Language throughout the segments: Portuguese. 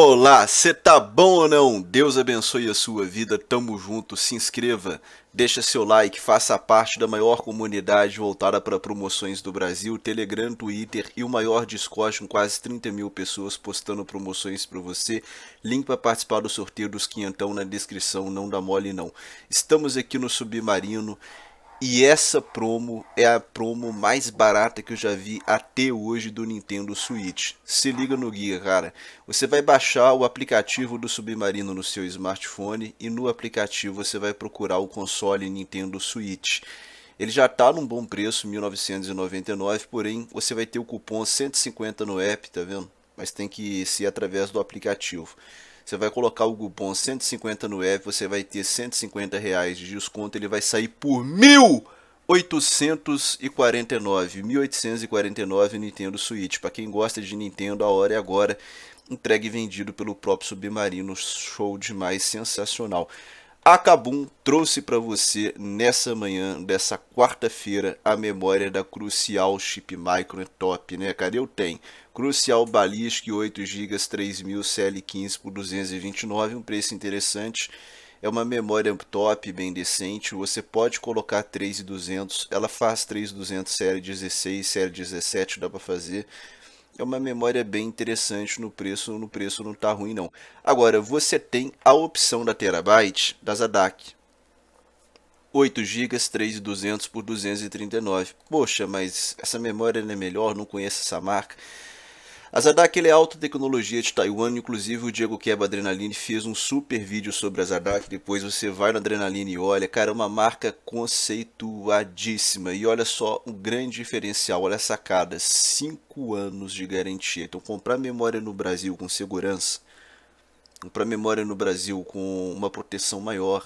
Olá, você tá bom ou não? Deus abençoe a sua vida, tamo junto, se inscreva, deixa seu like, faça parte da maior comunidade voltada para promoções do Brasil, Telegram, Twitter e o maior Discord com quase 30 mil pessoas postando promoções para você. Link para participar do sorteio dos quinhentão na descrição, não dá mole não. Estamos aqui no Submarino, e essa promo é a promo mais barata que eu já vi até hoje do Nintendo Switch. Se liga no guia, cara. Você vai baixar o aplicativo do Submarino no seu smartphone e no aplicativo você vai procurar o console Nintendo Switch. Ele já está num bom preço, 1999, porém você vai ter o cupom 150 no app, tá vendo? Mas tem que ser através do aplicativo. Você vai colocar o cupom 150 no app, você vai ter 150 reais de desconto, ele vai sair por 1.849, 1849 Nintendo Switch. Para quem gosta de Nintendo, a hora é agora. Entregue vendido pelo próprio Submarino. Show demais, sensacional. A Cabum trouxe para você nessa manhã dessa quarta-feira a memória da Crucial Chip Micro Top, né, cara? Eu tenho Crucial Ballistic 8 GB 3000 CL15 por 229, um preço interessante. É uma memória top, bem decente. Você pode colocar 3200, ela faz 3200 CL16, CL17, dá para fazer é uma memória bem interessante no preço, no preço não está ruim não. Agora, você tem a opção da Terabyte, da Zadac. 8 GB, 3200 por 239. Poxa, mas essa memória não é melhor, não conheço essa marca. A daquele é alta tecnologia de Taiwan, inclusive o Diego Queba Adrenaline fez um super vídeo sobre a Azardak, depois você vai na Adrenaline e olha, cara, é uma marca conceituadíssima, e olha só um grande diferencial, olha a sacada, 5 anos de garantia, então comprar memória no Brasil com segurança, comprar memória no Brasil com uma proteção maior,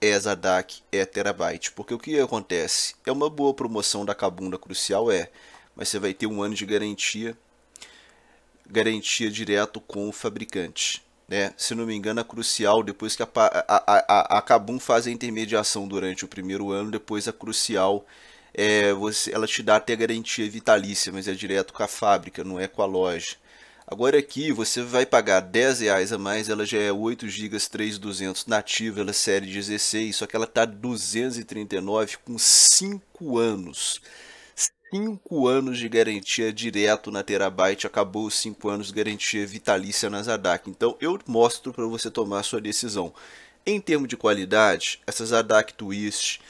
é a Azardak, é Terabyte, porque o que acontece? É uma boa promoção da Cabunda Crucial, é, mas você vai ter um ano de garantia, garantia direto com o fabricante. Né? Se não me engano, a Crucial, depois que a, a, a, a Kabum faz a intermediação durante o primeiro ano, depois a Crucial, é, você, ela te dá até garantia vitalícia, mas é direto com a fábrica, não é com a loja. Agora aqui você vai pagar 10 reais a mais, ela já é 8 GB 3200 nativa, ela é série 16, só que ela está 239 com 5 anos. 5 anos de garantia direto na Terabyte, acabou os 5 anos de garantia vitalícia na Zadac. Então eu mostro para você tomar a sua decisão. Em termos de qualidade, essa Zadac Twist,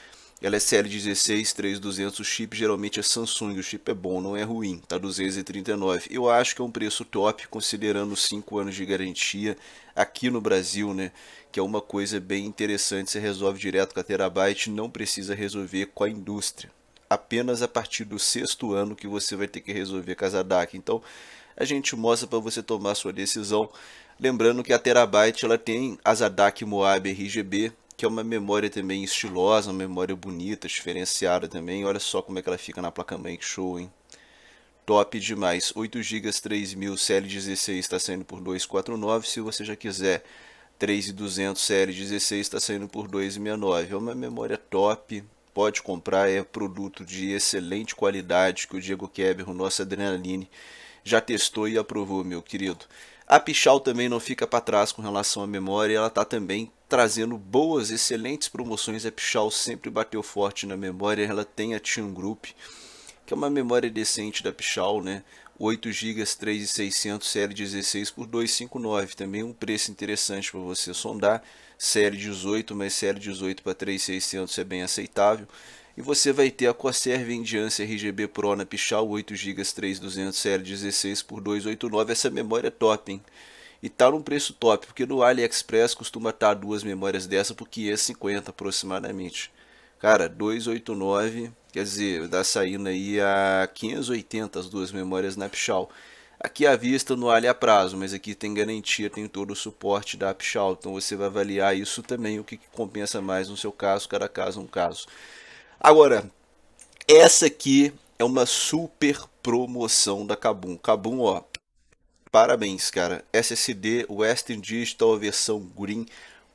ela é CL16 3200, o chip geralmente é Samsung, o chip é bom, não é ruim, tá 239. Eu acho que é um preço top considerando 5 anos de garantia aqui no Brasil, né? Que é uma coisa bem interessante, você resolve direto com a Terabyte, não precisa resolver com a indústria apenas a partir do sexto ano que você vai ter que resolver a Zadac. Então, a gente mostra para você tomar sua decisão. Lembrando que a Terabyte ela tem Zadac Moab RGB, que é uma memória também estilosa, uma memória bonita, diferenciada também. Olha só como é que ela fica na placa-mãe, que show, hein? Top demais. 8 GB 3000 CL16 está saindo por 249, se você já quiser. 3200 CL16 está saindo por 269. É uma memória top, pode comprar, é produto de excelente qualidade que o Diego Keber, o nosso Adrenaline, já testou e aprovou, meu querido. A Pichal também não fica para trás com relação à memória, ela está também trazendo boas, excelentes promoções. A Pichal sempre bateu forte na memória, ela tem a Team Group, que é uma memória decente da Pichal, né? 8 GB 3600 série 16 por 259, também um preço interessante para você sondar, série 18, mas série 18 para 3600 é bem aceitável. E você vai ter a Corsair Vengeance RGB Pro na Pichal 8 GB 3200 série 16 por 289, essa memória é top, hein? E tá num preço top, porque no AliExpress costuma estar tá duas memórias dessa por 550 é aproximadamente. Cara, 289, quer dizer, dá tá saindo aí a 580 as duas memórias Napshal. Aqui à vista no a prazo, mas aqui tem garantia, tem todo o suporte da Upshall. Então você vai avaliar isso também, o que compensa mais no seu caso, cada caso é um caso. Agora, essa aqui é uma super promoção da Kabum. Kabum, ó, parabéns, cara. SSD Western Digital versão Green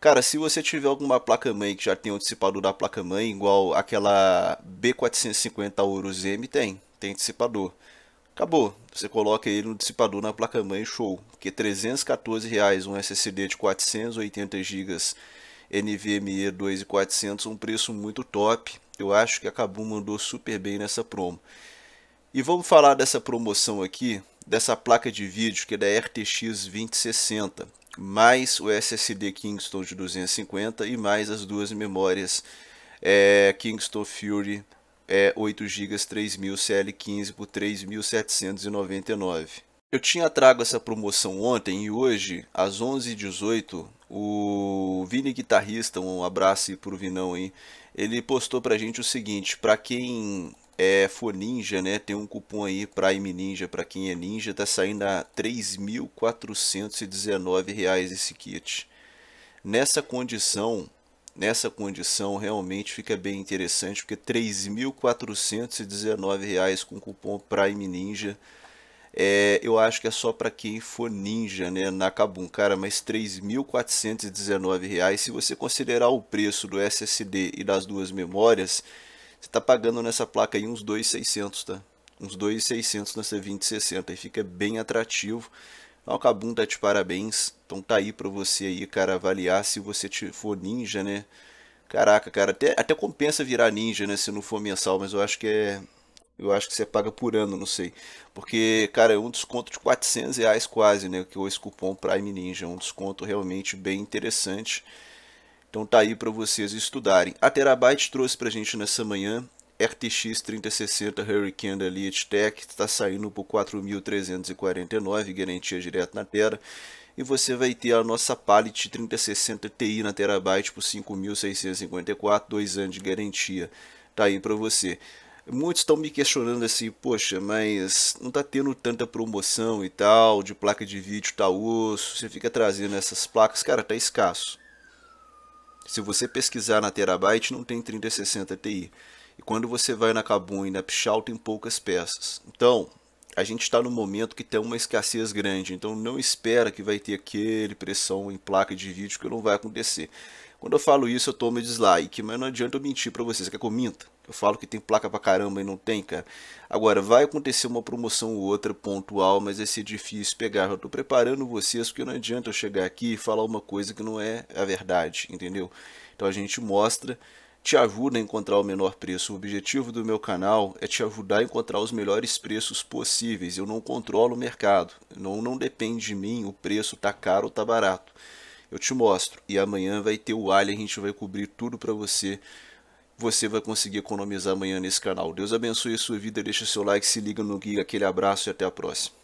Cara, se você tiver alguma placa-mãe que já tem um dissipador da placa-mãe, igual aquela B450 Urus M tem, tem dissipador. Acabou, você coloca ele no dissipador na placa-mãe, show. Que R$ um SSD de 480 GB NVMe 2400, um preço muito top. Eu acho que a Kabum mandou super bem nessa promo. E vamos falar dessa promoção aqui dessa placa de vídeo, que é da RTX 2060, mais o SSD Kingston de 250 e mais as duas memórias é, Kingston Fury é, 8 GB 3000 CL15 por 3.799. Eu tinha trago essa promoção ontem e hoje, às 11h18, o Vini Guitarrista, um abraço para o Vinão aí, ele postou pra gente o seguinte, pra quem é, for ninja, né, tem um cupom aí Prime Ninja, pra quem é ninja, tá saindo a R$ reais esse kit. Nessa condição, nessa condição realmente fica bem interessante, porque R$ reais com cupom Prime Ninja é, eu acho que é só para quem for ninja, né, na Kabum. Cara, mas R$ 3.419, se você considerar o preço do SSD e das duas memórias, você está pagando nessa placa aí uns 2.600, tá? Uns 2.600 nessa 2060, aí fica bem atrativo. Então, a Kabum tá de parabéns. Então tá aí para você aí, cara, avaliar se você for ninja, né? Caraca, cara, até, até compensa virar ninja, né, se não for mensal, mas eu acho que é eu acho que você paga por ano, não sei. Porque, cara, é um desconto de 400 reais quase, né? Que é esse cupom Prime Ninja. É um desconto realmente bem interessante. Então tá aí para vocês estudarem. A Terabyte trouxe pra gente nessa manhã RTX 3060 Hurricane Elite Tech. Está saindo por 4.349, garantia direto na Terra E você vai ter a nossa Pallet 3060 Ti na Terabyte por 5.654, dois anos de garantia. Tá aí para você. Muitos estão me questionando assim, poxa, mas não está tendo tanta promoção e tal, de placa de vídeo tá osso, você fica trazendo essas placas, cara, tá escasso. Se você pesquisar na Terabyte, não tem 3060 Ti. E quando você vai na Kabum e na Pichal, tem poucas peças. Então, a gente está no momento que tem uma escassez grande, então não espera que vai ter aquele pressão em placa de vídeo que não vai acontecer. Quando eu falo isso, eu tomo dislike, mas não adianta eu mentir para vocês, que é comenta. Eu falo que tem placa pra caramba e não tem, cara. Agora, vai acontecer uma promoção ou outra pontual, mas vai ser difícil pegar. Eu tô preparando vocês porque não adianta eu chegar aqui e falar uma coisa que não é a verdade, entendeu? Então a gente mostra te ajuda a encontrar o menor preço. O objetivo do meu canal é te ajudar a encontrar os melhores preços possíveis. Eu não controlo o mercado, não, não depende de mim o preço tá caro ou tá barato. Eu te mostro e amanhã vai ter o alho, a gente vai cobrir tudo para você você vai conseguir economizar amanhã nesse canal. Deus abençoe a sua vida, deixa o seu like, se liga no guia, aquele abraço e até a próxima.